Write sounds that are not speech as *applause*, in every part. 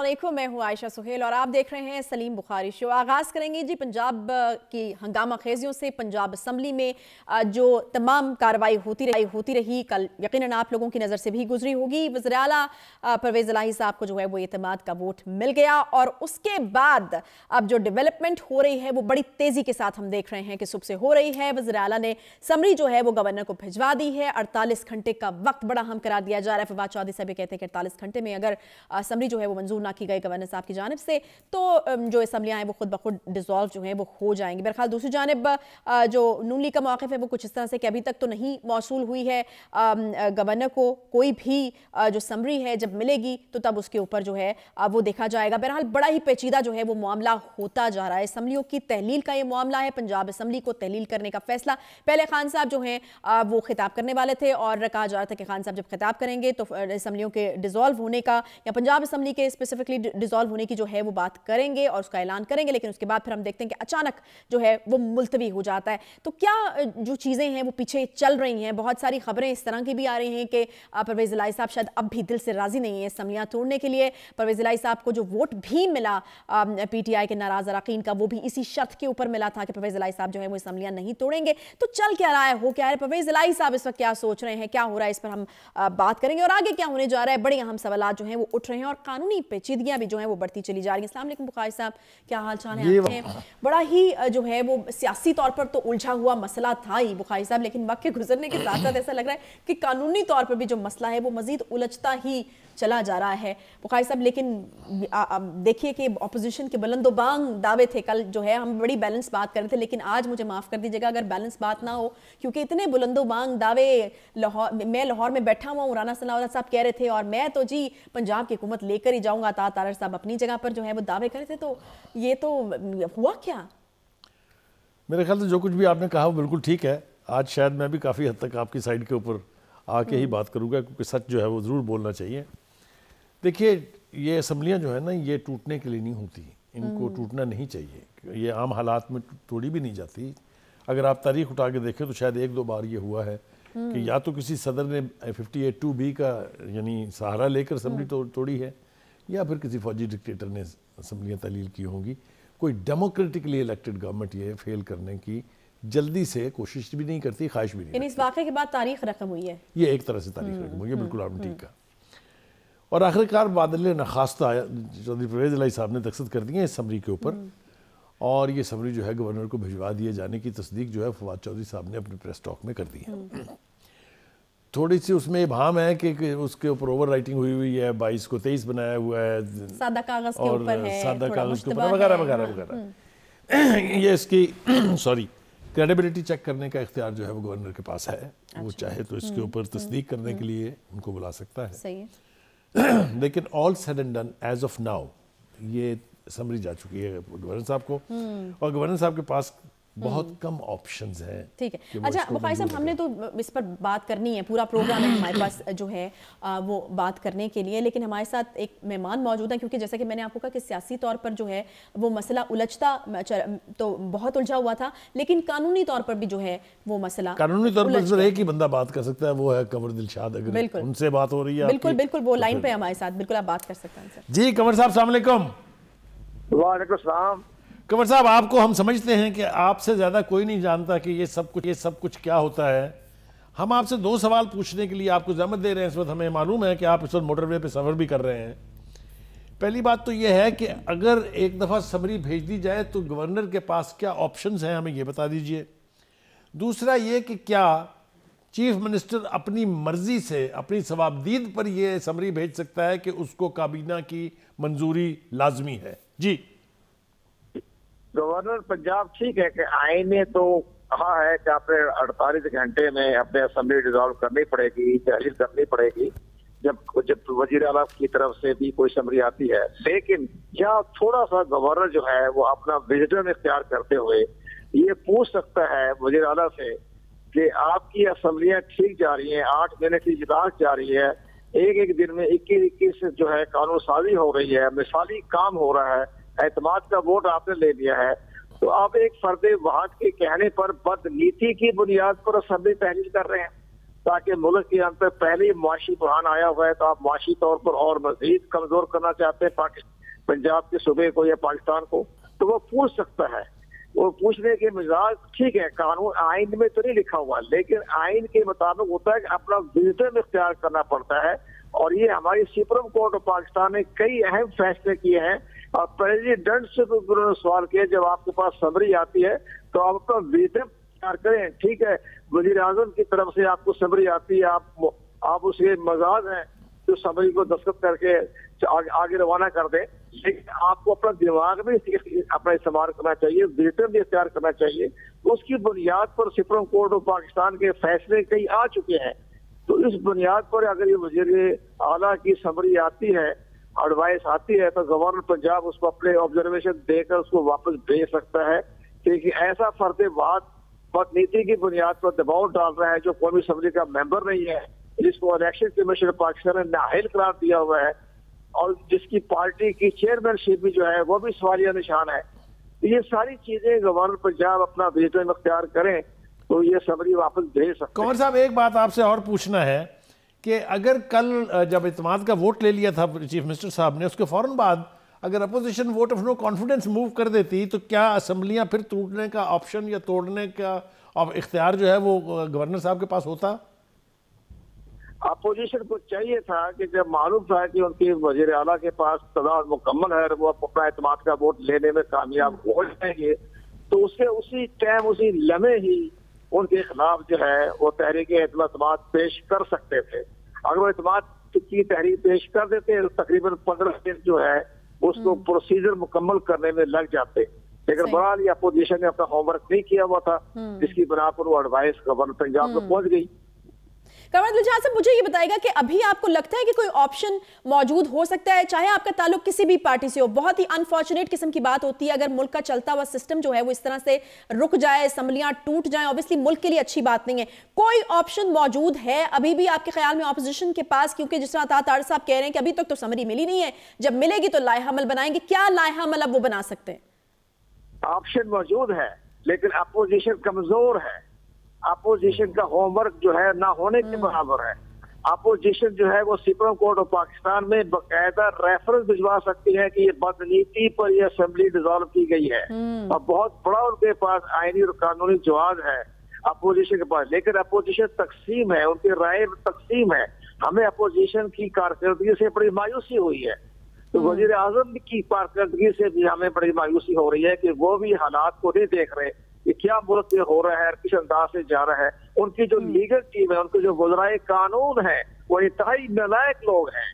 असलम मैं हूँ आयशा सुहेल और आप देख रहे हैं सलीम बुखारी शो आगाज़ करेंगे जी पंजाब की हंगामा खेजियों से पंजाब असम्बली में जो तमाम कार्रवाई होती रही होती रही कल यकीन आप लोगों की नज़र से भी गुजरी होगी वजर परवेज़ अलाही साहब को जो है वो अतमाद का वोट मिल गया और उसके बाद अब जो डेवलपमेंट हो रही है वो बड़ी तेज़ी के साथ हम देख रहे हैं कि सुबह से हो रही है वजर अला ने समरी जो है वो गवर्नर को भिजवा दी है अड़तालीस घंटे का वक्त बड़ा हम करा दिया जा रहा है फवाद चौधरी साहब कहते हैं कि अड़तालीस घंटे में अगर समरी जो है वो मंजूर ना की गई गवर्नर साहब की जानब से तो जो असम्बलियाँ हैं वो खुद ब खुद जो हैं वो हो जाएंगी बहरहाल दूसरी जानब जो नून लीग का मौक़ है वो कुछ इस तरह से कि अभी तक तो नहीं मौसू हुई है गवर्नर को कोई भी जो समरी है जब मिलेगी तो तब उसके ऊपर जो है वो देखा जाएगा बहरहाल बड़ा ही पेचीदा जो है वो मामला होता जा रहा है असम्बलियों की तहलील का ये मामला है पंजाब असम्बली को तहलील करने का फैसला पहले खान साहब जो हैं वो खिताब करने वाले थे और कहा जा रहा था कि खान साहब जब खिताब करेंगे तो असम्बलियों के डिज़ोल्व होने का या पंजाब असम्बली के इस स्पेसिफिकली डिजॉल्व होने की जो है वो बात करेंगे और उसका ऐलान करेंगे लेकिन उसके बाद फिर हम देखते हैं कि अचानक जो है वो मुलतवी हो जाता है तो क्या जो चीज़ें हैं वो पीछे चल रही हैं बहुत सारी खबरें इस तरह की भी आ रही हैं कि परवेज़ लाई साहब शायद अब भी दिल से राज़ी नहीं है समलियाँ तोड़ने के लिए परवेज़ लाई साहब को जो वोट भी मिला पी टी आई के नाराज़ अरकान का वो भी इसी शर्त के ऊपर मिला था कि परवेज़ लाई साहब जो है वो समलियाँ नहीं तोड़ेंगे तो चल क्या रहा है हो क्या है परवेज़ लाई साहब इस वक्त क्या सोच रहे हैं क्या हो रहा है इस पर हम बात करेंगे और आगे क्या होने जा रहा है बड़े अहम सवाल जो है वो उठ रहे हैं और कानूनी पेचीदगियाँ भी जो हैं वो बढ़ती चली जा रही हैं अल्लाम बुखार साहब क्या हाल चाल है आपके बड़ा ही जो है वो सियासी तौर पर तो उलझा हुआ मसला था ही बुखारी साहब लेकिन वक्त के गुजरने के साथ साथ ऐसा लग रहा है कि कानूनी तौर पर भी जो मसला है वो मजीद उलझता ही चला जा रहा है बुखारी साहब लेकिन देखिए कि अपोजिशन के बुलंदोबांग दावे थे कल जो है हम बड़ी बैलेंस बात कर रहे थे लेकिन आज मुझे माफ़ कर दीजिएगा अगर बैलेंस बात ना हो क्योंकि इतने बुलंदोबांग दावे लाहौर मैं लाहौर में बैठा हुआ हूँ राना सनावला साहब कह रहे थे और मैं तो जी पंजाब की हुकूमत लेकर ही जाऊँगा ता तारर साहब अपनी जगह पर जो है वो दावे कर रहे थे तो ये तो हुआ क्या मेरे ख्याल से जो कुछ भी आपने कहा वो बिल्कुल ठीक है आज शायद मैं भी काफ़ी हद तक आपकी साइड के ऊपर आके ही हम्म। बात करूँगा क्योंकि सच जो है वो ज़रूर बोलना चाहिए देखिए ये असम्बलियाँ जो है ना ये टूटने के लिए नहीं होती इनको हम्म। टूटना नहीं चाहिए ये आम हालात में तोड़ी भी नहीं जाती अगर आप तारीख उठा के देखें तो शायद एक दो बार ये हुआ है कि हम्म। या तो किसी सदर ने फिफ्टी एट टू बी का यानी सहारा लेकर असम्बली हम्म। तो, तोड़ी है या फिर किसी फौजी डिक्टेटर ने असम्बलियाँ तलील की होंगी कोई डेमोक्रेटिकली इलेक्टेड गवर्नमेंट ये फेल करने की जल्दी से कोशिश भी नहीं करती ख्वाहिश भी नहीं इस वाक़े के बाद तारीख रकम हुई है ये एक तरह से तारीख रकम हुई है बिल्कुल आपने ठीक कहा और आखिरकार बादल नखास्ता चौधरी परवेज लाई साहब ने तकसद कर दी है इस समरी के ऊपर और ये समरी जो है गवर्नर को भिजवा दिए जाने की तस्दीक जो है फवाद चौधरी साहब ने अपने प्रेस टॉक में कर दी है थोड़ी सी उसमें इबाम है कि उसके ऊपर ओवर राइटिंग हुई हुई है बाईस को तेईस बनाया हुआ है सादा कागज सादा कागज के ऊपर वगैरह वगैरह वगैरह हम्म। ये इसकी सॉरी क्रेडिबिलिटी चेक करने का इख्तियार जो है वो गवर्नर के पास है अच्छा। वो चाहे तो इसके हम्म, ऊपर तस्दीक हम्म, करने के लिए उनको बुला सकता है सही है लेकिन all said and done as of now ये समरी जा चुकी है गवर्नर साहब को हम्म। और गवर्नर साहब के पास बहुत हम्म। कम ऑप्शंस हैं ठीक है अच्छा भाई साहब हमने तो इस पर बात करनी है पूरा प्रोग्राम है हमारे पास जो है आ, वो बात करने के लिए लेकिन हमारे साथ एक मेहमान मौजूद है क्योंकि जैसा कि मैंने आपको कहा कि सियासी तौर पर जो है वो मसला उलझता तो बहुत उलझा हुआ था लेकिन कानूनी तौर पर भी जो है वो मसला कानूनी तौर पर एक ही बंदा बात कर सकता है वो है कंवर दिलशाद अगर उनसे बात हो रही है बिल्कुल बिल्कुल वो लाइन तो पे हमारे साथ बिल्कुल आप बात कर सकते हैं जी कंवर साहब सलाम वालेकुम कंवर साहब आपको हम समझते हैं कि आपसे ज़्यादा कोई नहीं जानता कि ये सब कुछ ये सब कुछ क्या होता है हम आपसे दो सवाल पूछने के लिए आपको जहमत दे रहे हैं इस वक्त हमें मालूम है कि आप इस वक्त मोटरवे पर सफ़र भी कर रहे हैं पहली बात तो यह है कि अगर एक दफ़ा समरी भेज दी जाए तो गवर्नर के पास क्या ऑप्शंस हैं हमें ये बता दीजिए दूसरा ये कि क्या चीफ मिनिस्टर अपनी मर्जी से अपनी सवाबदीद पर यह समरी भेज सकता है कि उसको काबीना की मंजूरी लाजमी है जी गवर्नर पंजाब ठीक है कि आईने तो कहा है कि आपने अड़तालीस घंटे में अपने असम्बली डिजॉल्व करनी पड़ेगी तहरीर करनी पड़ेगी जब जब वजीर आला की तरफ से भी कोई समरी आती है लेकिन क्या थोड़ा सा गवर्नर जो है वो अपना विजडन इख्तियार करते हुए ये पूछ सकता है वजीर अला से कि आपकी असम्बलियाँ ठीक जा रही हैं आठ महीने की इजलास जा रही है एक एक दिन में इक्कीस इक्कीस जो है कानून साजी हो रही है मिसाली काम हो रहा है एतमाद का वोट आपने ले लिया है तो आप एक फर्द वहाद के कहने पर बदनीति की बुनियाद पर असम्बली तहरीर कर रहे हैं ताकि मुल्क के अंदर पहले मुआशी बुरहान आया हुआ है तो आप मुआशी तौर पर और मजीद कमजोर करना चाहते हैं पाकिस्तान पंजाब के सूबे को या पाकिस्तान को तो वो पूछ सकता है वो पूछने के मिजाज ठीक है कानून आइन में तो नहीं लिखा हुआ लेकिन आइन के मुताबिक होता है कि अपना विजडम इख्तियार करना पड़ता है और ये हमारी सुप्रीम कोर्ट ऑफ पाकिस्तान ने कई अहम फैसले किए हैं और प्रेजिडेंट से तो उन्होंने सवाल किया जब आपके पास समरी आती है तो आप अपना वेतन तैयार करें ठीक है वजीर आजम की तरफ से आपको समरी आती है आप आप उसके मजाज हैं जो समरी को दस्तखत करके आगे, आगे रवाना कर दें लेकिन आपको अपना दिमाग भी अपना इस्तेमाल करना चाहिए वेतन भी इख्तियार करना चाहिए उसकी बुनियाद पर सुप्रीम कोर्ट ऑफ पाकिस्तान के फैसले कई आ चुके हैं तो इस बुनियाद पर अगर ये वजीर आला की समरी आती है एडवाइस आती है तो गवर्नर पंजाब उसको अपने ऑब्जर्वेशन देकर उसको वापस भेज सकता है क्योंकि ऐसा फर्द बात नीति की बुनियाद पर दबाव डाल रहा है जो कौमी असम्बली का मेंबर नहीं है जिसको इलेक्शन कमीशन पाकिस्तान ने नाहल करार दिया हुआ है और जिसकी पार्टी की चेयरमैनशिप भी जो है वो भी सवालिया निशान है तो ये सारी चीजें गवर्नर पंजाब अपना विजन अख्तियार करें तो ये सबरी वापस भेज सकते कौन साहब एक बात आपसे और पूछना है कि अगर कल जब इतमाद का वोट ले लिया था चीफ मिनिस्टर साहब ने उसके फौरन बाद अगर opposition vote of no confidence move कर देती तो क्या असम्बलियाँ फिर टूटने का ऑप्शन या तोड़ने का इख्तियार जो है वो गवर्नर साहब के पास होता अपोजिशन को चाहिए था कि जब मालूम था कि उनके वजीर अला के पास तदाद मुकम्मल है वो अपना अतमाद का वोट लेने में कामयाब हो जाएंगे तो उसके उसी टाइम उसी लम्हे ही उनके खिलाफ जो है वो तहरीक एतमाद पेश कर सकते थे अगर वो एतमाद की तहरीक पेश कर देते तो तकरीबन पंद्रह दिन जो है उसको हम्म। प्रोसीजर मुकम्मल करने में लग जाते लेकिन बहरहाल ये अपोजिशन ने अपना होमवर्क नहीं किया हुआ था हम्म। जिसकी बना पर वो एडवाइस गवर्नर पंजाब में हम्म। पहुंच गई कंवर दिलजाद साहब मुझे ये बताएगा कि अभी आपको लगता है कि कोई ऑप्शन मौजूद हो सकता है चाहे आपका ताल्लुक किसी भी पार्टी से हो बहुत ही अनफॉर्चुनेट किस्म की बात होती है अगर मुल्क का चलता हुआ सिस्टम जो है वो इस तरह से रुक जाए असम्बलियां टूट जाए ऑब्वियसली मुल्क के लिए अच्छी बात नहीं है कोई ऑप्शन मौजूद है अभी भी आपके ख्याल में ऑपोजिशन के पास क्योंकि जिस तरह तार साहब कह रहे हैं कि अभी तक तो, समरी मिली नहीं है जब मिलेगी तो लाहमल बनाएंगे क्या लाहमल अब वो बना सकते हैं ऑप्शन मौजूद है लेकिन अपोजिशन कमजोर है अपोजिशन का होमवर्क जो है ना होने के हम्म। बराबर है अपोजिशन जो है वो सुप्रीम कोर्ट ऑफ पाकिस्तान में बाकायदा रेफरेंस भिजवा सकती है कि ये बदनीति पर ये असेंबली डिजॉल्व की गई है हम्म। और बहुत बड़ा उनके पास आईनी और कानूनी जवाब है अपोजिशन के पास लेकिन अपोजिशन तकसीम है उनकी राय तकसीम है हमें अपोजिशन की कारकर्दगी से बड़ी मायूसी हुई है तो हम्म। वजीर आजम की कारकर्दगी से भी हमें बड़ी मायूसी हो रही है कि वो भी हालात को नहीं देख रहे कि क्या मुल्क में हो रहा है किस अंदाज से जा रहा है उनकी जो हम्म। लीगल टीम है उनके जो गुजराए कानून है वो इतहाई नलायक लोग हैं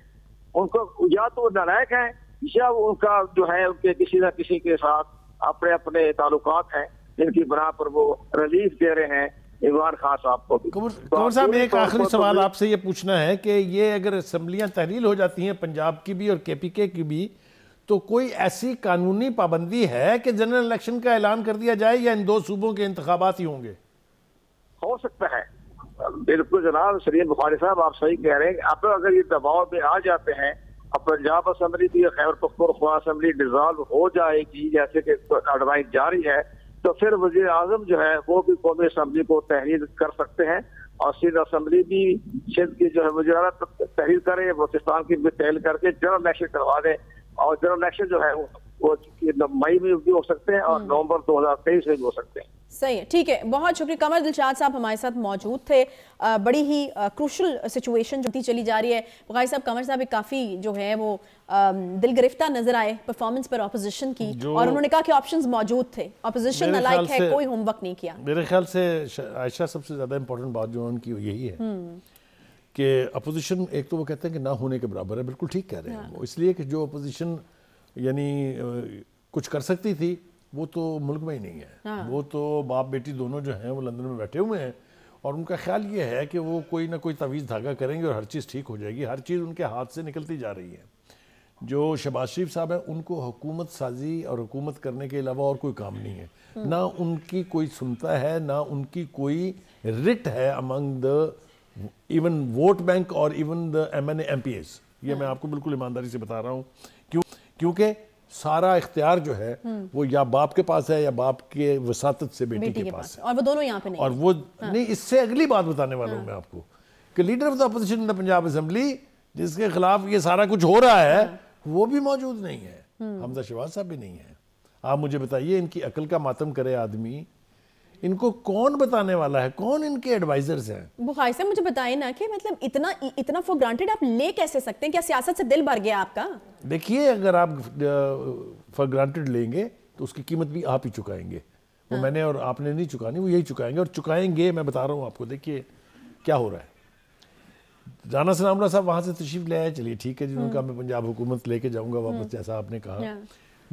उनको या तो वो नलायक है या उनका जो है उनके किसी न किसी के साथ अपने अपने ताल्लुक हैं जिनकी बना पर वो रिलीफ दे रहे हैं इमरान खान साहब को भी कमर तो साहब एक आखिरी तो सवाल आपसे ये पूछना है कि ये अगर असम्बलियाँ तहलील हो जाती हैं पंजाब की भी और के पी के की भी तो कोई ऐसी कानूनी पाबंदी है कि जनरल इलेक्शन का ऐलान कर दिया जाए या इन दो सूबों के इंतबात ही होंगे हो सकता है बिल्कुल जनाब सलीम बुखारी साहब आप सही कह रहे हैं आप अगर ये दबाव में आ जाते हैं अब पंजाब असम्बली भी खैर पख्तरख्वा असम्बली डिजॉल्व हो जाएगी जैसे कि एडवाइस जारी है तो फिर वजी अजम जो है वो भी कौमी असम्बली को तहरीर कर सकते हैं और सिंध असम्बली भी सिंध की जो है वजी तहरीर करें बलोचिस्तान की भी तहरीर करके जनरल इलेक्शन करवा दें और जनरल इलेक्शन जो है वो, मई में भी हो सकते हैं और हम्म। नवंबर 2023 में भी हो सकते हैं सही है ठीक है बहुत शुक्रिया कमर दिलशाद साहब हमारे साथ मौजूद थे आ, बड़ी ही क्रूशल सिचुएशन जो थी चली जा रही है बुखारी साहब कमर साहब काफ़ी जो है वो दिल गिरफ्ता नजर आए परफॉर्मेंस पर ऑपोजिशन की और उन्होंने कहा कि ऑप्शंस मौजूद थे ऑपोजिशन लाइक है कोई होमवर्क नहीं किया मेरे ख्याल से आयशा सबसे ज़्यादा इंपॉर्टेंट बात जो उनकी यही है हम्म। कि अपोजिशन एक तो वो कहते हैं कि ना होने के बराबर है बिल्कुल ठीक कह रहे हैं हाँ। वो इसलिए कि जो अपोजिशन यानी कुछ कर सकती थी वो तो मुल्क में ही नहीं है हाँ। वो तो बाप बेटी दोनों जो हैं वो लंदन में बैठे हुए हैं और उनका ख्याल ये है कि वो कोई ना कोई तवीज़ धागा करेंगे और हर चीज़ ठीक हो जाएगी हर चीज़ उनके हाथ से निकलती जा रही है जो शबाज शरीफ साहब हैं उनको हुकूमत साजी और हुकूमत करने के अलावा और कोई काम नहीं है हम्म। ना उनकी कोई सुनता है ना उनकी कोई रिट है among the even vote bank और even the M N M P S ये मैं हाँ। आपको बिल्कुल ईमानदारी से बता रहा हूँ क्यों क्योंकि सारा इख्तियार जो है हम्म। वो या बाप के पास है या बाप के वसात से बेटी, बेटी के, के पास है और वो दोनों यहाँ पे नहीं और वो हाँ। नहीं इससे अगली बात बताने वाला हूँ हाँ। मैं आपको कि leader of the opposition in the Punjab assembly जिसके खिलाफ ये सारा कुछ हो रहा है हाँ। वो भी मौजूद नहीं है हम्म। हमजा शिवाज साहब भी नहीं है आप मुझे बताइए इनकी अकल का मातम करे आदमी इनको कौन बताने वाला है कौन इनके एडवाइजर्स हैं बुखारी से मुझे बताएं ना कि मतलब इतना इतना फॉर ग्रांटेड आप ले कैसे सकते हैं क्या सियासत से दिल भर गया आपका देखिए अगर आप फॉर ग्रांटेड लेंगे तो उसकी कीमत भी आप ही चुकाएंगे वो हाँ। मैंने और आपने नहीं चुकानी वो यही चुकाएंगे और चुकाएंगे मैं बता रहा हूँ आपको देखिए क्या हो रहा है जाना सनामरा साहब वहाँ से तशरीफ ले आए चलिए ठीक है जिन्होंने कहा मैं पंजाब हुकूमत लेके जाऊँगा वापस हाँ। जैसा आपने कहा हाँ।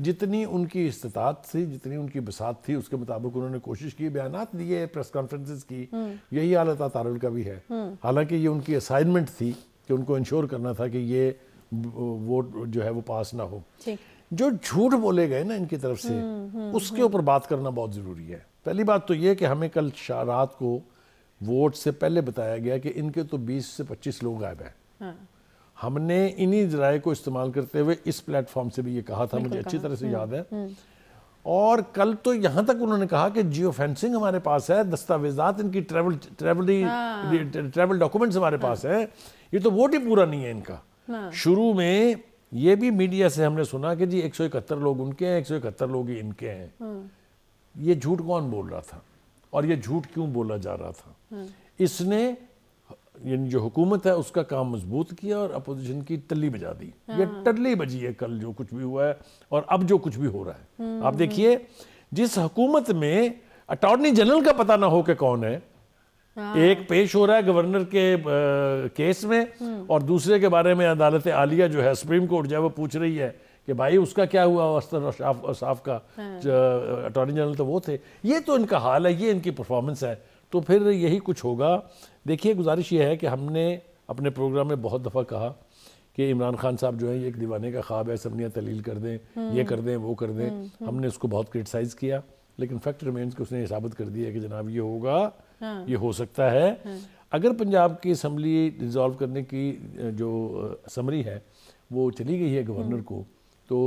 जितनी उनकी इस्तात थी जितनी उनकी बसात थी उसके मुताबिक उन्होंने कोशिश की बयान दिए प्रेस कॉन्फ्रेंसिस की हम्म। यही हालत तारुल का भी है हम्म। हालांकि ये उनकी असाइनमेंट थी कि उनको इंश्योर करना था कि ये वोट जो है वो पास ना हो जो झूठ बोले गए ना इनकी तरफ से हम्म, उसके ऊपर बात करना बहुत ज़रूरी है पहली बात तो ये कि हमें कल रात को वोट से पहले बताया गया कि इनके तो 20 से 25 लोग गायब हैं हाँ। हमने इन्हीं जराए को इस्तेमाल करते हुए इस प्लेटफॉर्म से भी ये कहा था मुझे अच्छी तरह से याद है हम्म, हम्म। और कल तो यहाँ तक उन्होंने कहा कि जियो फेंसिंग हमारे पास है दस्तावेजात इनकी ट्रेवल ट्रेवली हाँ। ट्रेवल डॉक्यूमेंट्स हमारे पास हाँ। है ये तो वोट ही पूरा नहीं है इनका हाँ। शुरू में ये भी मीडिया से हमने सुना कि जी इकहत्तर लोग उनके हैं इकहत्तर लोग ही इनके हैं हाँ। ये झूठ कौन बोल रहा था और ये झूठ क्यों बोला जा रहा था हाँ। इसने यानी जो हुकूमत है उसका काम मजबूत किया और अपोजिशन की टली बजा दी ये हाँ। टली बजी है कल जो कुछ भी हुआ है और अब जो कुछ भी हो रहा है हम्म, आप देखिए जिस हुकूमत में अटॉर्नी जनरल का पता ना हो कि कौन है हाँ। एक पेश हो रहा है गवर्नर के आ, केस में हम्म। और दूसरे के बारे में अदालत आलिया जो है सुप्रीम कोर्ट जो है वो पूछ रही है कि भाई उसका क्या हुआ अस्तर और शाफ, का हाँ। अटॉर्नी जनरल तो वो थे ये तो इनका हाल है ये इनकी परफॉर्मेंस है तो फिर यही कुछ होगा देखिए गुजारिश ये है कि हमने अपने प्रोग्राम में बहुत दफ़ा कहा कि इमरान खान साहब जो है ये एक दीवाने का ख्वाब है सबनिया तलील कर दें हम्म। ये कर दें वो कर दें हम्म, हम्म। हमने उसको बहुत क्रिटिसाइज़ किया लेकिन फैक्ट रिमेन्स कि उसने साबित कर दिया कि जनाब ये होगा हाँ। ये हो सकता है हाँ। अगर पंजाब की असम्बली डिजॉल्व करने की जो समरी है वो चली गई है गवर्नर को तो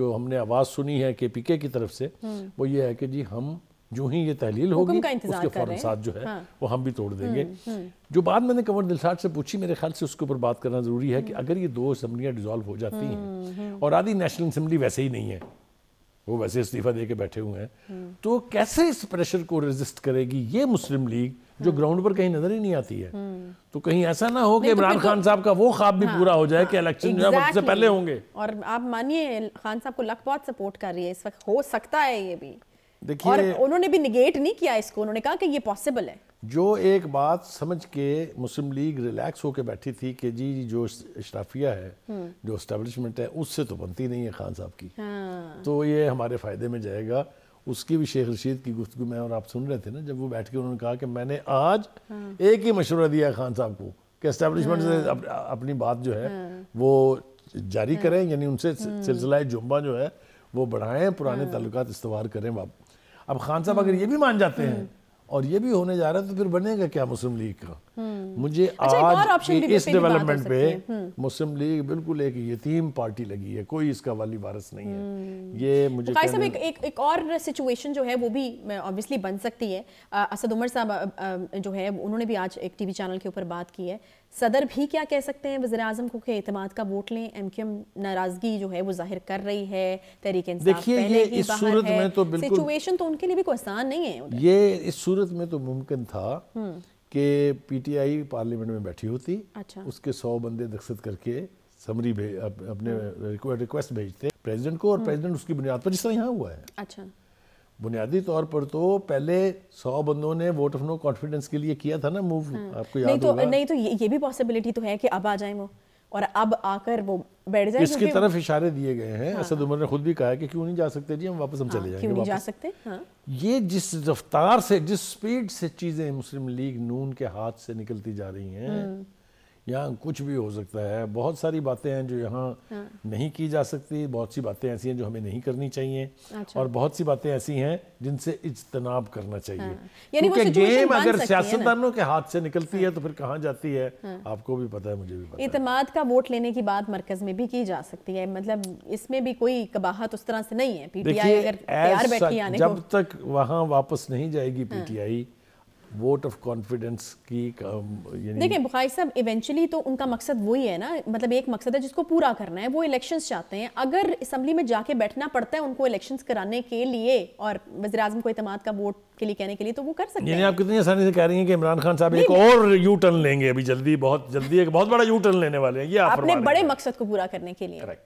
जो हमने आवाज़ सुनी है के पी के की तरफ से वो ये है कि जी हम जो ही ये तहलील होगी उसके फौरन साथ जो है हाँ। वो हम भी तोड़ हम्म, देंगे हम्म। जो बात मैंने कंवर दिलसाट से पूछी मेरे ख्याल से उसके ऊपर बात करना ज़रूरी है कि हम्म। अगर ये दो असम्बलियाँ डिजॉल्व हो जाती हैं और आधी नेशनल असम्बली वैसे ही नहीं है वो वैसे इस्तीफा दे के बैठे हुए हैं तो कैसे इस प्रेशर को रेजिस्ट करेगी ये मुस्लिम लीग जो ग्राउंड पर कहीं नजर ही नहीं आती है तो कहीं ऐसा ना हो कि तो इमरान तो खान साहब का वो ख्वाब भी हाँ, पूरा हो जाए हाँ, कि इलेक्शन जो है से पहले होंगे और आप मानिए खान साहब को लक बहुत सपोर्ट कर रही है इस वक्त हो सकता है ये भी देखिए और उन्होंने भी निगेट नहीं किया इसको उन्होंने कहा कि ये पॉसिबल है जो एक बात समझ के मुस्लिम लीग रिलैक्स होकर बैठी थी कि जी जो इशराफिया है हम्म। जो इस्टेब्लिशमेंट है उससे तो बनती नहीं है खान साहब की हाँ। तो ये हमारे फ़ायदे में जाएगा उसकी भी शेख रशीद की गुफ्तु में और आप सुन रहे थे ना जब वो बैठ के उन्होंने कहा कि मैंने आज हाँ। एक ही मशवरा दिया खान साहब को कि इस्टेब्लिशमेंट से हाँ। अपनी बात जो है हाँ। वो जारी हाँ। करें यानी उनसे हम्म। सिलसिला जुम्बा जो है वो बढ़ाएं पुराने ताल्लुकात इस्तेवाल करें अब खान साहब अगर ये भी मान जाते हैं हम्म। और ये भी होने जा रहा है तो फिर बनेगा क्या मुस्लिम लीग का हम्म। मुझे अच्छा, आज इस डेवलपमेंट पे मुस्लिम लीग बिल्कुल एक यतीम पार्टी लगी है कोई इसका वाली वारस नहीं है हम्म। ये मुझे तो साहब एक, एक एक और सिचुएशन जो है वो भी ऑब्वियसली बन सकती है असद उमर साहब जो है उन्होंने भी आज एक टीवी चैनल के ऊपर बात की है सदर भी क्या कह सकते हैं वजी अजम को अतमाद का वोट लें एम क्यू एम नाराजगी जो है वो जाहिर कर रही है तरीके देखिए ये इस सूरत में तो बिल्कुल सिचुएशन तो उनके लिए भी कोई आसान नहीं है ये इस सूरत में तो मुमकिन था हम्म। कि पीटीआई पार्लियामेंट में बैठी होती अच्छा। उसके सौ बंदे दस्तखत करके समरी भेज अपने हाँ। रिक्वेस्ट भेजते प्रेसिडेंट को और हाँ। प्रेसिडेंट उसकी बुनियाद पर जिस तरह यहाँ हुआ है अच्छा बुनियादी तौर पर तो पहले सौ बंदों ने वोट ऑफ नो कॉन्फिडेंस के लिए किया था ना मूव हाँ। आपको याद नहीं तो, होगा नहीं तो ये, ये भी पॉसिबिलिटी तो है कि अब आ जाए वो और अब आकर वो बैठ जाए इसकी तरफ इशारे दिए गए हैं हाँ, असद उमर ने खुद भी कहा है कि क्यों नहीं जा सकते जी हम वापस हम हाँ, चले जाएंगे क्यों नहीं जा सकते हाँ। ये जिस रफ्तार से जिस स्पीड से चीज़ें मुस्लिम लीग नून के हाथ से निकलती जा रही हैं हम्म। यहाँ कुछ भी हो सकता है बहुत सारी बातें हैं जो यहाँ हाँ। नहीं की जा सकती बहुत सी बातें ऐसी हैं जो हमें नहीं करनी चाहिए अच्छा। और बहुत सी बातें ऐसी हैं जिनसे इजतनाब करना चाहिए हाँ। क्योंकि गेम अगर सियासतदानों के हाथ से निकलती है हाँ। तो फिर कहाँ जाती है हाँ। आपको भी पता है मुझे भी इतमाद का वोट लेने की बात मरकज में भी की जा सकती है मतलब इसमें भी कोई कबाहत उस तरह से नहीं है पीटीआई अगर जब तक वहाँ वापस नहीं जाएगी पीटीआई वोट ऑफ कॉन्फिडेंस की um, देखिए बुखारी साहब इवेंचुअली तो उनका मकसद वही है ना मतलब एक मकसद है जिसको पूरा करना है वो इलेक्शंस चाहते हैं अगर असम्बली में जाके बैठना पड़ता है उनको इलेक्शंस कराने के लिए और वजी अजम को इतमाद का वोट के लिए कहने के लिए तो वो कर सकते हैं आप कितनी आसानी से कह रही हैं कि इमरान खान साहब एक और यू टर्न लेंगे अभी जल्दी बहुत जल्दी एक बहुत बड़ा यू टर्न लेने वाले हैं ये अपने बड़े मकसद को पूरा करने के लिए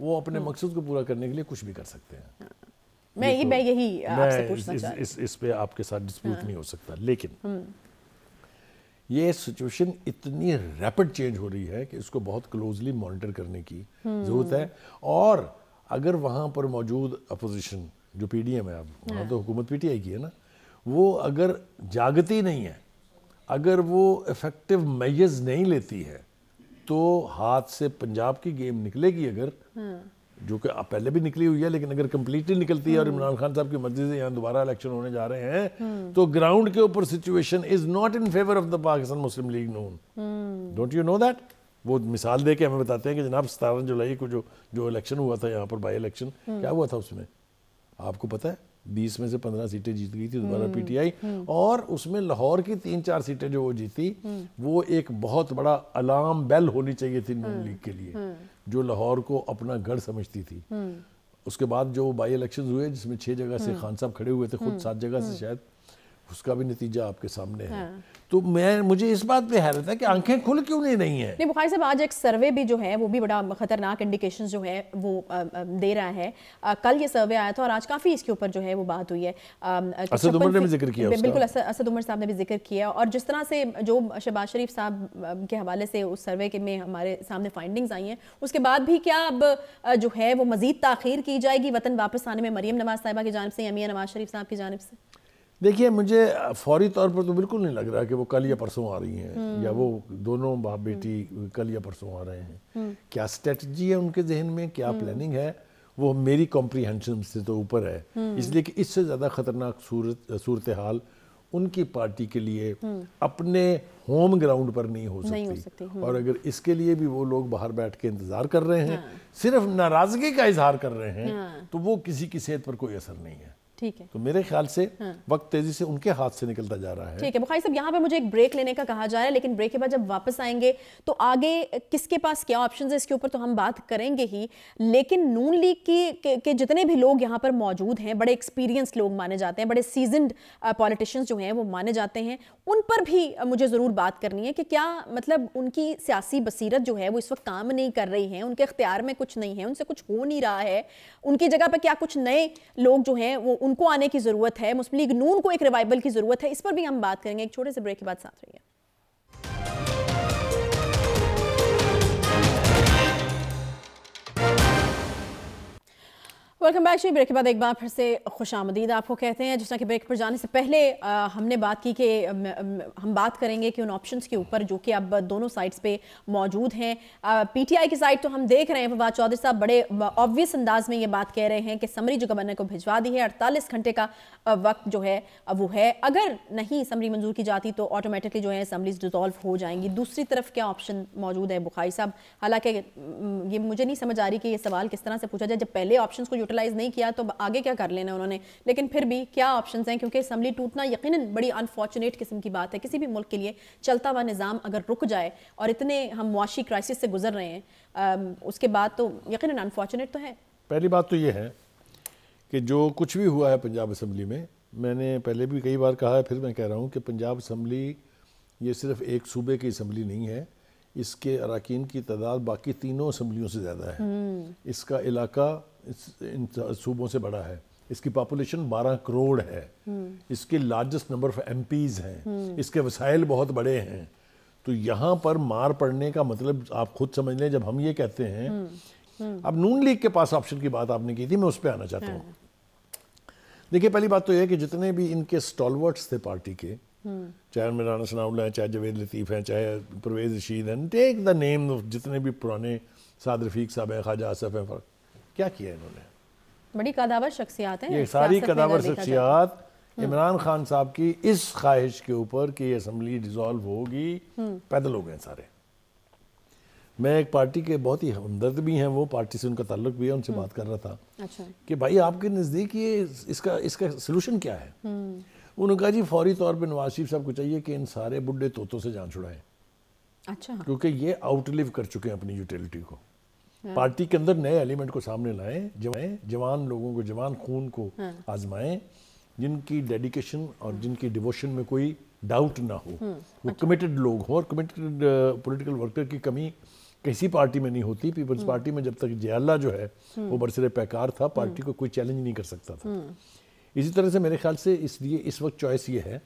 वो अपने हाँ। मकसद को पूरा करने के लिए कुछ भी कर सकते हैं हाँ। मैं ये तो, मैं यही आपसे पूछना इस, इस, इस पे आपके साथ डिस्प्यूट हाँ। नहीं हो सकता लेकिन हम्म। ये सिचुएशन इतनी रैपिड चेंज हो रही है कि इसको बहुत क्लोजली मॉनिटर करने की हम्म। जरूरत है और अगर वहां पर मौजूद अपोजिशन जो पीडीएम है अब वहां तो हाँ। हुकूमत पीटीआई की है ना वो अगर जागती नहीं है अगर वो इफेक्टिव मैज नहीं लेती है तो हाथ से पंजाब की गेम निकलेगी अगर हाँ। जो कि अब पहले भी निकली हुई है लेकिन अगर कंप्लीटली निकलती है और इमरान खान साहब की मर्जी से यहाँ दोबारा इलेक्शन होने जा रहे हैं हम्म। तो ग्राउंड के ऊपर situation is not in favour of the Pakistan Muslim League Noon don't you know that वो मिसाल दे के हमें बताते हैं कि जनाब सतारह जुलाई को जो जो इलेक्शन हुआ था यहाँ पर बाई इलेक्शन क्या हम्म। हुआ था उसमें आपको पता है बीस में से पंद्रह सीटें जीत गई थी दोबारा पीटीआई हम्म, हम्म। और उसमें लाहौर की तीन चार सीटें जो वो जीती हम्म। वो एक बहुत बड़ा अलार्म बेल होनी चाहिए थी नून लीग के लिए जो लाहौर को अपना गढ़ समझती थी उसके बाद जो बाई इलेक्शन हुए जिसमें छह जगह से खान साहब खड़े हुए थे खुद सात जगह से शायद उसका भी नतीजा आपके सामने है हाँ। तो मैं मुझे इस बात पे हैरत है कि आंखें खुल क्यों नहीं रही हैं नहीं बुखारी साहब आज एक सर्वे भी जो है वो भी बड़ा खतरनाक इंडिकेशन जो है वो दे रहा है कल ये सर्वे आया था और आज काफ़ी इसके ऊपर जो है वो बात हुई है असद उमर ने भी जिक्र किया बिल्कुल असद उमर साहब ने भी जिक्र किया और जिस तरह से जो शहबाज शरीफ साहब के हवाले से उस सर्वे के में हमारे सामने फाइंडिंग आई हैं उसके बाद भी क्या अब जो है वो मजीद तखीर की जाएगी वतन वापस आने में मरीम नवाज साहिबा की जानब से अमिया नवाज शरीफ साहब की जानब से देखिए मुझे फौरी तौर पर तो बिल्कुल नहीं लग रहा कि वो कल या परसों आ रही हैं हम्म। या वो दोनों बाप बेटी कल या परसों आ रहे हैं हम्म। क्या स्ट्रेटजी है उनके जहन में क्या प्लानिंग हम्म। है वो मेरी कॉम्प्रीहेंशन से तो ऊपर है इसलिए कि इससे ज़्यादा खतरनाक सूरत सूरत हाल उनकी पार्टी के लिए अपने होम ग्राउंड पर नहीं हो सकती, नहीं हो सकती और अगर इसके लिए भी वो लोग बाहर बैठ के इंतजार कर रहे हैं हाँ। सिर्फ नाराजगी का इजहार कर रहे हैं हाँ। तो वो किसी की सेहत पर कोई असर नहीं है ठीक है तो मेरे ख्याल से हाँ। वक्त तेजी से उनके हाथ से निकलता जा रहा है ठीक है बुखारी साहब यहाँ पे मुझे एक ब्रेक लेने का कहा जा रहा है लेकिन ब्रेक के बाद जब वापस आएंगे तो आगे किसके पास क्या ऑप्शन है इसके ऊपर तो हम बात करेंगे ही लेकिन नून लीग की के, के जितने भी लोग यहाँ पर मौजूद हैं बड़े एक्सपीरियंस लोग माने जाते हैं बड़े सीजनड पॉलिटिशियंस जो हैं वो माने जाते हैं उन पर भी मुझे ज़रूर बात करनी है कि क्या मतलब उनकी सियासी बसीरत जो है वो इस वक्त काम नहीं कर रही है उनके अख्तियार में कुछ नहीं है उनसे कुछ हो नहीं रहा है उनकी जगह पर क्या कुछ नए लोग जो हैं वो उनको आने की ज़रूरत है मुस्लिम लीग नून को एक रिवाइवल की ज़रूरत है इस पर भी हम बात करेंगे एक छोटे से ब्रेक के बाद साथ रहिए वेलकम बैक श्री ब्रेक के बाद एक बार फिर से खुश आमदीद आपको कहते हैं जिस तरह के ब्रेक पर जाने से पहले आ, हमने बात की कि हम बात करेंगे कि उन ऑप्शंस के ऊपर जो कि अब दोनों साइड्स पे मौजूद हैं पीटीआई की साइड तो हम देख रहे हैं फवाद चौधरी साहब बड़े ऑब्वियस अंदाज में ये बात कह रहे हैं कि समरी जो गवर्नर को भिजवा दी है अड़तालीस घंटे का वक्त जो है वो है अगर नहीं समरी मंजूर की जाती तो ऑटोमेटिकली जो है समरीज डिजॉल्व हो जाएंगी दूसरी तरफ क्या ऑप्शन मौजूद है बुखारी साहब हालांकि ये मुझे नहीं समझ आ रही कि ये सवाल किस तरह से पूछा जाए जब पहले ऑप्शन को जो यूटिलाइज नहीं किया तो आगे क्या कर लेना उन्होंने लेकिन फिर भी क्या ऑप्शन हैं क्योंकि असम्बली टूटना यकीन बड़ी अनफॉर्चुनेट किस्म की बात है किसी भी मुल्क के लिए चलता हुआ निज़ाम अगर रुक जाए और इतने हम मुआशी क्राइसिस से गुजर रहे हैं उसके बाद तो यकीन अनफॉर्चुनेट तो है पहली बात तो ये है कि जो कुछ भी हुआ है पंजाब असम्बली में मैंने पहले भी कई बार कहा है फिर मैं कह रहा हूँ कि पंजाब असम्बली ये सिर्फ एक सूबे की असम्बली नहीं है इसके अरकान की तादाद बाकी तीनों असम्बलियों से ज़्यादा है हम्म। इसका इलाका इस, इन सूबों से बड़ा है इसकी पॉपुलेशन 12 करोड़ है हम्म। इसके लार्जेस्ट नंबर ऑफ एम हैं हम्म। इसके वसाइल बहुत बड़े हैं तो यहाँ पर मार पड़ने का मतलब आप खुद समझ लें जब हम ये कहते हैं अब नून लीग के पास ऑप्शन की बात आपने की थी मैं उस पर आना चाहता हूँ हाँ। देखिए पहली बात तो यह है कि जितने भी इनके स्टॉलवर्ट्स थे पार्टी के चाहे मराना सनाउल्ला हैं चाहे जवेद लतीफ़ हैं चाहे परवेज़ रशीद हैं टेक द नेम ऑफ जितने भी पुराने साद रफीक साहब हैं ख्वाजा आसफ हैं फ़र्क क्या किया इन्होंने बड़ी कदावर शख्सियात हैं ये सारी कदावर शख्सियात हम्म। इमरान खान साहब की इस ख्वाहिश के ऊपर कि ये असम्बली डिज़ोल्व होगी हम्म। पैदल हो गए सारे मैं एक पार्टी के बहुत ही हमदर्द भी हैं वो पार्टी से उनका ताल्लुक भी है उनसे हम्म। बात कर रहा था अच्छा। कि भाई आपके नज़दीक ये इसका इसका सलूशन क्या है उन्होंने कहा जी फौरी तौर पर नवाज शरीफ साहब को चाहिए कि इन सारे बुढ़े तोतों से जान छुड़ाएं अच्छा क्योंकि ये आउटलिव कर चुके हैं अपनी यूटिलिटी को हाँ। पार्टी के अंदर नए एलिमेंट को सामने लाएं जवान लोगों को जवान खून को हाँ। आजमाएं जिनकी डेडिकेशन और हाँ। जिनकी डिवोशन में कोई डाउट ना हो वो कमिटेड अच्छा। लोग हों और कमिटेड पॉलिटिकल वर्कर की कमी किसी पार्टी में नहीं होती पीपल्स पार्टी में जब तक जयाल्ला जो है वो बरसरे पैकार था पार्टी को कोई चैलेंज नहीं कर सकता था इसी तरह से मेरे ख्याल से इसलिए इस वक्त चॉइस ये है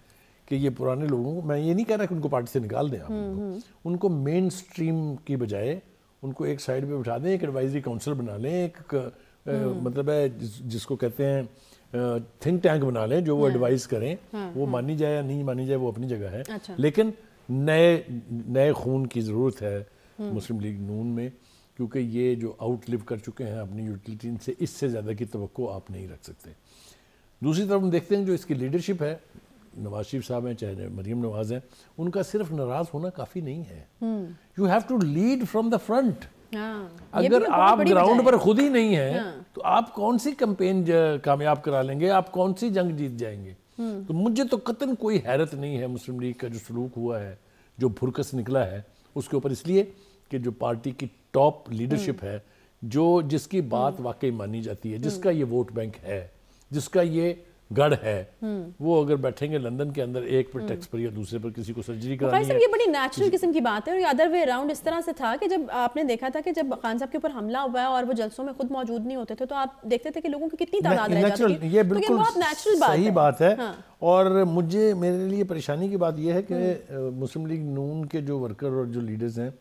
कि ये पुराने लोगों को मैं ये नहीं कह रहा कि उनको पार्टी से निकाल दें आप हम्म, उनको मेन स्ट्रीम की बजाय उनको एक साइड पे बिठा दें एक एडवाइजरी काउंसिल बना लें एक हम्म। मतलब है जिसको कहते हैं थिंक टैंक बना लें जो वो एडवाइस हम्म। करें वो मानी जाए या नहीं मानी जाए वो अपनी जगह है अच्छा। लेकिन नए नए खून की ज़रूरत है मुस्लिम लीग नून में क्योंकि ये जो आउट लिव कर चुके हैं अपनी यूटिलिटी से इससे ज़्यादा की तो आप नहीं रख सकते दूसरी तरफ हम देखते हैं जो इसकी लीडरशिप है नवाज शरीफ साहब हैं चाहे मरीम नवाज हैं उनका सिर्फ नाराज होना काफ़ी नहीं है you have to lead from the front अगर आप ग्राउंड पर खुद ही नहीं है हाँ। तो आप कौन सी कंपेन कामयाब करा लेंगे आप कौन सी जंग जीत जाएंगे हम्म। तो मुझे तो कतन कोई हैरत नहीं है मुस्लिम लीग का जो सलूक हुआ है जो भुरकस निकला है उसके ऊपर इसलिए कि जो पार्टी की टॉप लीडरशिप हम्म। है जो जिसकी बात हम्म। वाकई मानी जाती है जिसका ये वोट बैंक है जिसका ये गढ़ है हम्म। वो अगर बैठेंगे लंदन के अंदर एक पर हम्म। टैक्स पर या दूसरे पर किसी को सर्जरी करानी है ये बड़ी नेचुरल किस्म की बात है और अदर वे अराउंड इस तरह से था कि जब आपने देखा था कि जब खान साहब के ऊपर हमला हुआ और वो जलसों में खुद मौजूद नहीं होते थे तो आप देखते थे कि लोगों की कितनी तादाद रह जाती तो ये बिल्कुल नेचुरल बात सही बात है हाँ। और मुझे मेरे लिए परेशानी की बात यह है कि हम्म। मुस्लिम लीग नून के जो वर्कर और जो लीडर्स हैं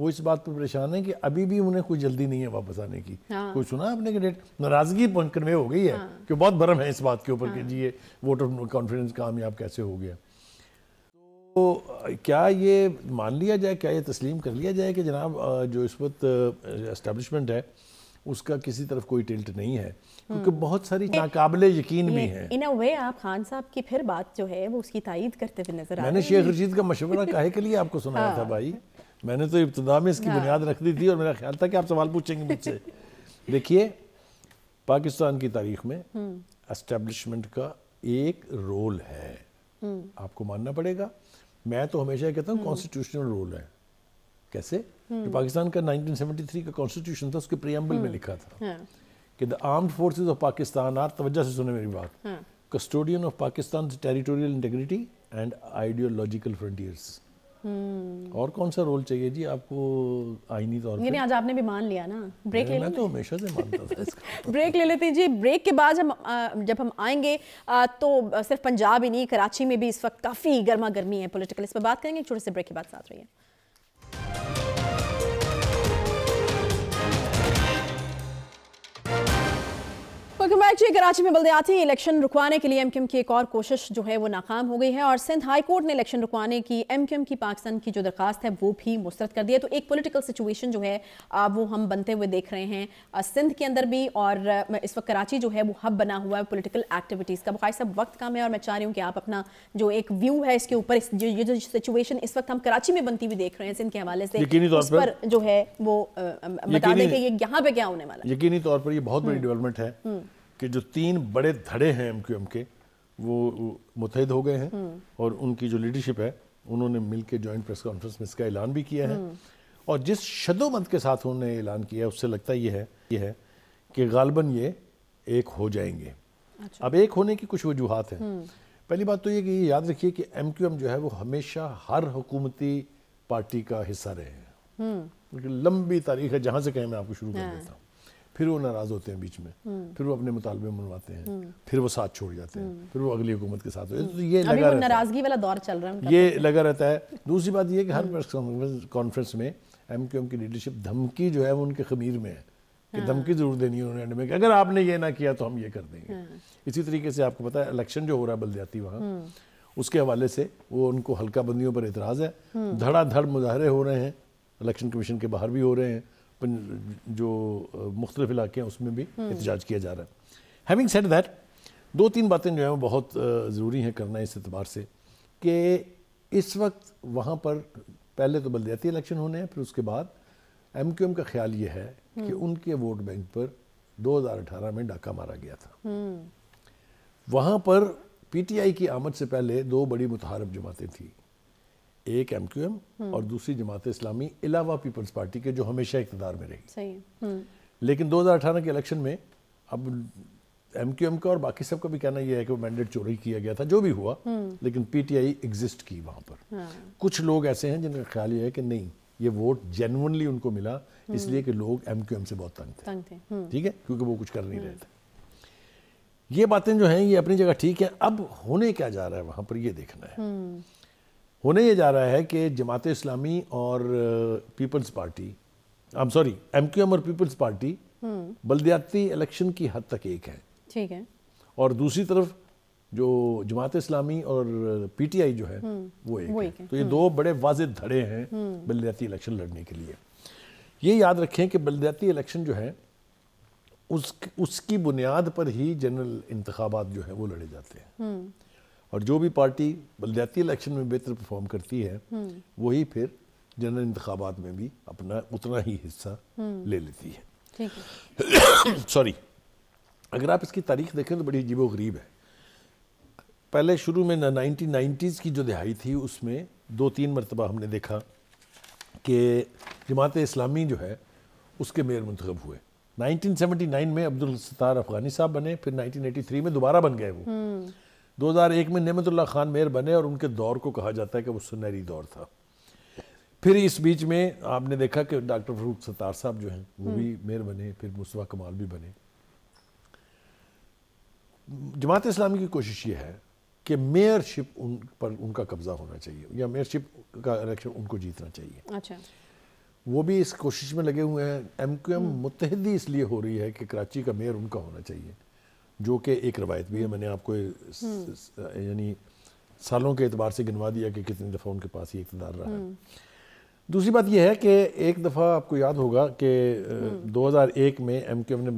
वो इस बात पर परेशान है कि अभी भी उन्हें कोई जल्दी नहीं है वापस आने की हाँ। कोई सुना आपने कि डेट नाराजगी पंकर में हो गई है हाँ। क्यों बहुत भरम है इस बात के ऊपर हाँ। कि जी ये वोट ऑफ कॉन्फिडेंस कामयाब कैसे हो गया तो क्या ये मान लिया जाए क्या ये तस्लीम कर लिया जाए कि जनाब जो इस वक्त इस्टेबलिशमेंट है उसका किसी तरफ कोई टिल्ट नहीं है क्योंकि हाँ। बहुत सारी नाकाबले यकीन भी है इन वे आप खान साहब की फिर बात जो है वो उसकी तायद करते हुए नजर आ मैंने शेख रशीद का मशवरा काहे के लिए आपको सुनाया हाँ। था भाई मैंने तो इब्तदा में इसकी हाँ। बुनियाद रख दी थी और मेरा ख्याल था कि आप सवाल पूछेंगे मुझसे *laughs* देखिए पाकिस्तान की तारीख में एस्टेब्लिशमेंट हम्म। का एक रोल है हम्म। आपको मानना पड़ेगा मैं तो हमेशा कहता हूँ कॉन्स्टिट्यूशनल हम्म। रोल है कैसे तो पाकिस्तान का 1973 का कॉन्स्टिट्यूशन था उसके प्रियम्बल में लिखा था हाँ। कि the armed forces of Pakistan are तवज्जो से सुने मेरी बात custodian of Pakistan territorial integrity and ideological frontiers hmm. और कौन सा रोल चाहिए जी आपको आईनी तौर पे आज आपने भी मान लिया ना ब्रेक ले, तो हमेशा से मानता था इसका ब्रेक *laughs* ले लेते हैं जी ब्रेक के बाद हम जब हम आएंगे तो सिर्फ पंजाब ही नहीं कराची में भी इस वक्त काफ़ी गर्मा गर्मी है पोलिटिकल इस पर बात करेंगे छोटे से ब्रेक के बाद साथ रहिए वेलकम बैक जी कराची में बलदयाती इलेक्शन रुकवाने के लिए एमकेएम की एक और कोशिश जो है वो नाकाम हो गई है और सिंध हाई कोर्ट ने इलेक्शन रुकवाने की एमकेएम की पाकिस्तान की जो दरखास्त है वो भी मुस्तरद कर दी है तो एक पॉलिटिकल सिचुएशन जो है वो हम बनते हुए देख रहे हैं सिंध के अंदर भी और इस वक्त कराची जो है वो हब बना हुआ है पोलिटिकल एक्टिविटीज़ का बुखार सब वक्त कम है और मैं चाह रही हूँ कि आप अपना जो एक व्यू है इसके ऊपर इस ये जो सिचुएशन इस वक्त हम कराची में बनती हुई देख रहे हैं सिंध के हवाले से उस पर जो है वो बता दें कि यहाँ पे क्या होने वाला है यकीनी तौर पर बहुत बड़ी डेवलपमेंट हम्म। है हम्म। कि जो तीन बड़े धड़े हैं एम क्यू एम के वो मुतहद हो गए हैं हम्म। और उनकी जो लीडरशिप है उन्होंने मिलकर जॉइंट प्रेस कॉन्फ्रेंस में इसका ऐलान भी किया है हम्म। और जिस शदोमंद के साथ उन्होंने ऐलान किया उससे लगता ये है ये है कि गालबन ये एक हो जाएंगे अच्छा। अब एक होने की कुछ वजूहत हैं हम्म। पहली बात तो ये कि ये याद रखिए कि एम क्यू एम जो है वो हमेशा हर हुकूमती पार्टी का हिस्सा रहे हैं लंबी तारीख है जहाँ से कहें मैं आपको शुरू कर हाँ। देता हूँ फिर वो नाराज़ होते हैं बीच में हम्म। फिर वो अपने मुतालबे मनवाते हैं हम्म। फिर वो साथ छोड़ जाते हैं हम्म। फिर वो अगली हुकूमत के साथ तो ये लगा नाराज़गी वाला दौर चल रहा है ये तो। लगा रहता है दूसरी बात ये कि हर प्रेस कॉन्फ्रेंस में एम क्यू एम की लीडरशिप धमकी जो है वो उनके खमीर में है कि हाँ। धमकी जरूर देनी है उन्होंने में अगर आपने ये ना किया तो हम ये कर देंगे हाँ। इसी तरीके से आपको पता है इलेक्शन जो हो रहा है बल्दियाती वहाँ उसके हवाले से वो उनको हल्का बंदियों पर एतराज़ है धड़ाधड़ मुजाहरे हो रहे हैं इलेक्शन कमीशन के बाहर भी हो रहे हैं जो मुख्तलिफ इलाके हैं उसमें भी हम्म। एहतजाज किया जा रहा है हैविंग सेट दैट दो तीन बातें जो हैं वो बहुत ज़रूरी हैं करना इस एतबार से कि इस वक्त वहाँ पर पहले तो बलदियाती इलेक्शन होने हैं फिर उसके बाद एम क्यू एम का ख्याल ये है कि हम्म। उनके वोट बैंक पर 2018 में डाका मारा गया था हम्म। वहाँ पर पीटीआई की आमद से पहले दो बड़ी मुतहारब जमातें थी एक एम क्यू एम और हम्म। दूसरी जमात इस्लामी इलावा पीपल्स पार्टी के जो हमेशा इकतदार में रही सही हम्म। लेकिन 2018 के इलेक्शन में अब एम क्यू एम का और बाकी सबका भी कहना यह है कि वो मैंडेट चोरी किया गया था जो भी हुआ हम्म। लेकिन पी टी आई एग्जिस्ट की वहां पर हाँ। कुछ लोग ऐसे हैं जिनका ख्याल ये है कि नहीं ये वोट जेनवनली उनको मिला इसलिए कि लोग एम क्यू एम से बहुत तंग थे ठीक है क्योंकि वो कुछ कर नहीं रहे थे ये बातें जो हैं ये अपनी जगह ठीक है अब होने क्या जा रहा है वहां पर ये देखना है होने ये जा रहा है कि जमात इस्लामी और People's Party I am sorry M और पीपल्स पार्टी हम्म। बलदियाती इलेक्शन की हद तक एक है ठीक है और दूसरी तरफ जो जमात इस्लामी और पीटीआई जो है हम्म। वो एक, वो एक है।, है तो ये हम्म। दो बड़े वाज धड़े हैं बलदियाती इलेक्शन लड़ने के लिए ये याद रखें कि बलदियाती इलेक्शन जो है उस उसकी बुनियाद पर ही जनरल इंतबात जो है वो लड़े जाते हैं और जो भी पार्टी बलदयाती इलेक्शन में बेहतर परफॉर्म करती है हम्म। वही फिर जनरल इंतबात में भी अपना उतना ही हिस्सा हम्म। ले लेती है सॉरी *coughs* अगर आप इसकी तारीख देखें तो बड़ी अजीबो गरीब है पहले शुरू में नाइनटीन नाइन्टीज़ की जो दिहाई थी उसमें दो तीन मरतबा हमने देखा कि जमात इस्लामी जो है उसके मेयर मंतखब हुए 1979 में अब्दुल अफगानी साहब बने फिर 1983 में दोबारा बन गए वो हम्म। 2001 में नमतुल्ला खान मेयर बने और उनके दौर को कहा जाता है कि वो सुनहरी दौर था फिर इस बीच में आपने देखा कि डॉक्टर फरूख सत्तार साहब जो हैं वो भी हम्म। मेयर बने फिर मुस्तफ़ा कमाल भी बने जमात इस्लामी की कोशिश ये है कि मेयरशिप उन पर उनका कब्जा होना चाहिए या मेयरशिप का इलेक्शन उनको जीतना चाहिए अच्छा वो भी इस कोशिश में लगे हुए हैं एम क्यू एम मुतहदी इसलिए हो रही है कि कराची का मेयर उनका होना चाहिए जो कि एक रवायत भी है मैंने आपको हम्म। यानी सालों के अतबार से गिनवा दिया कि कितनी दफ़ा उनके पास ये इकतदार रहा है हम्म। दूसरी बात यह है कि एक दफ़ा आपको याद होगा कि 2001 हम्म। में एम क्यू एम ने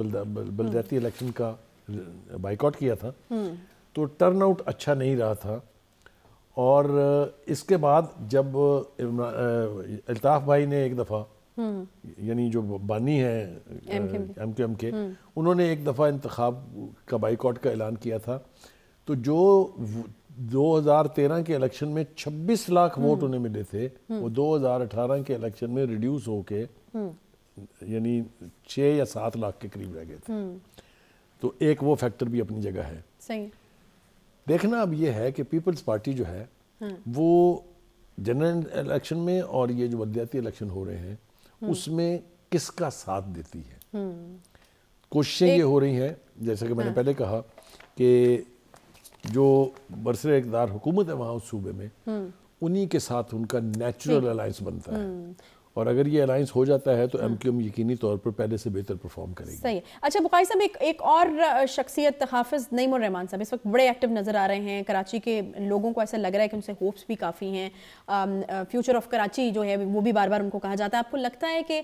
बलदियाती इलेक्शन का बाइकआउट किया था तो टर्न आउट अच्छा नहीं रहा था और इसके बाद जब अल्ताफ़ भाई ने एक दफ़ा हम्म। यानी जो बानी है एम के एम के उन्होंने एक दफ़ा इंतखब का बाइकआउट का ऐलान किया था तो जो 2013 के इलेक्शन में 26 लाख हम्म। वोट उन्हें मिले थे हम्म। वो 2018 के इलेक्शन में रिड्यूस होके यानी छः या सात लाख के करीब रह गए थे तो एक वो फैक्टर भी अपनी जगह है सही देखना अब ये है कि पीपल्स पार्टी जो है हाँ। वो जनरल इलेक्शन में और ये जो बलदियाती इलेक्शन हो रहे हैं हम्म। उसमें किसका साथ देती है हम्म। कोशिशें ये हो रही हैं जैसा कि मैंने हाँ। पहले कहा कि जो बरसर इकदार हुकूमत है वहाँ उस सूबे में हम्म। उन्हीं के साथ उनका नेचुरल अलायंस बनता है और अगर ये अलायंस हो जाता है तो एम क्यू एम यकीनी तौर पर पहले से बेहतर परफॉर्म करेगी सही अच्छा बुखारी साहब एक, एक और शख्सियत हाफिज नईम रहमान साहब इस वक्त बड़े एक्टिव नज़र आ रहे हैं कराची के लोगों को ऐसा लग रहा है कि उनसे होप्स भी काफ़ी हैं फ्यूचर ऑफ कराची जो है वो भी बार बार उनको कहा जाता है आपको लगता है कि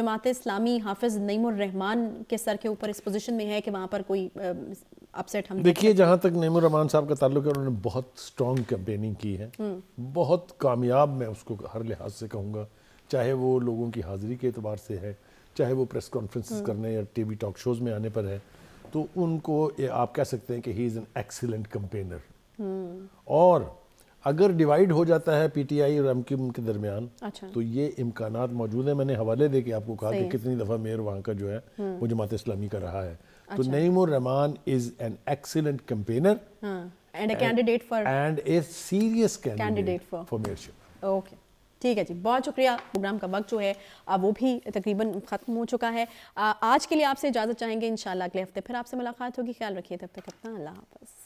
जमात इस्लामी हाफिज नईम रहमान के सर के ऊपर इस पोजिशन में है कि वहाँ पर कोई अपसेट हम देखिए जहाँ तक नईम रहमान साहब का ताल्लुक है उन्होंने बहुत स्ट्रॉन्ग कैंपेनिंग की है हम्म। बहुत कामयाब मैं उसको हर लिहाज से कहूँगा चाहे वो लोगों की हाजिरी के अतबार से है चाहे वो प्रेस कॉन्फ्रेंस हम्म। करने या टीवी टॉक शोज़ में आने पर है तो उनको ये आप कह सकते हैं कि he is an excellent campaigner और अगर डिवाइड हो जाता है पीटीआई और एमक्यूम के दरमियान अच्छा। तो ये इम्कान मौजूद है मैंने हवाले दे के आपको कहा कि कितनी दफ़ा मेयर वहाँ का जो है हम्म। वो जमात इस्लामी का रहा है तो अच्छा। Naeem Rahman is an excellent campaigner and a candidate for and a serious candidate, candidate for for ठीक है जी बहुत शुक्रिया प्रोग्राम का वक्त जो है वो भी तकरीबन ख़त्म हो चुका है आज के लिए आपसे इजाज़त चाहेंगे इन अगले हफ्ते फिर आपसे मुलाकात होगी ख्याल रखिए तब तक अपना अल्लाह हाफ़